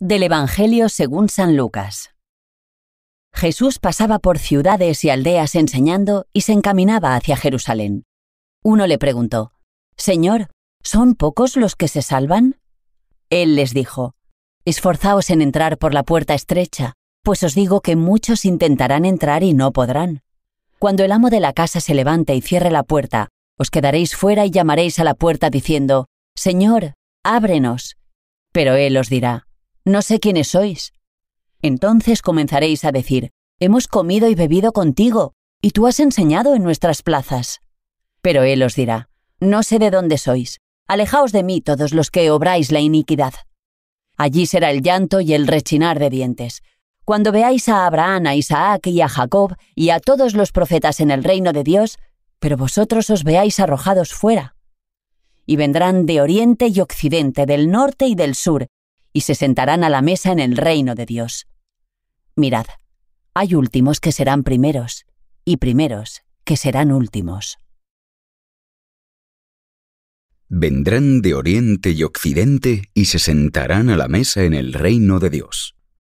Del Evangelio según San Lucas. Jesús pasaba por ciudades y aldeas enseñando y se encaminaba hacia Jerusalén. Uno le preguntó, Señor, ¿son pocos los que se salvan? Él les dijo, Esforzaos en entrar por la puerta estrecha, pues os digo que muchos intentarán entrar y no podrán. Cuando el amo de la casa se levante y cierre la puerta, os quedaréis fuera y llamaréis a la puerta diciendo, Señor, ábrenos. Pero él os dirá, no sé quiénes sois. Entonces comenzaréis a decir, hemos comido y bebido contigo, y tú has enseñado en nuestras plazas. Pero él os dirá, no sé de dónde sois, alejaos de mí todos los que obráis la iniquidad. Allí será el llanto y el rechinar de dientes. Cuando veáis a Abraham, a Isaac y a Jacob y a todos los profetas en el reino de Dios, pero vosotros os veáis arrojados fuera. Y vendrán de oriente y occidente, del norte y del sur, y se sentarán a la mesa en el reino de Dios. Mirad, hay últimos que serán primeros, y primeros que serán últimos. Vendrán de oriente y occidente y se sentarán a la mesa en el reino de Dios.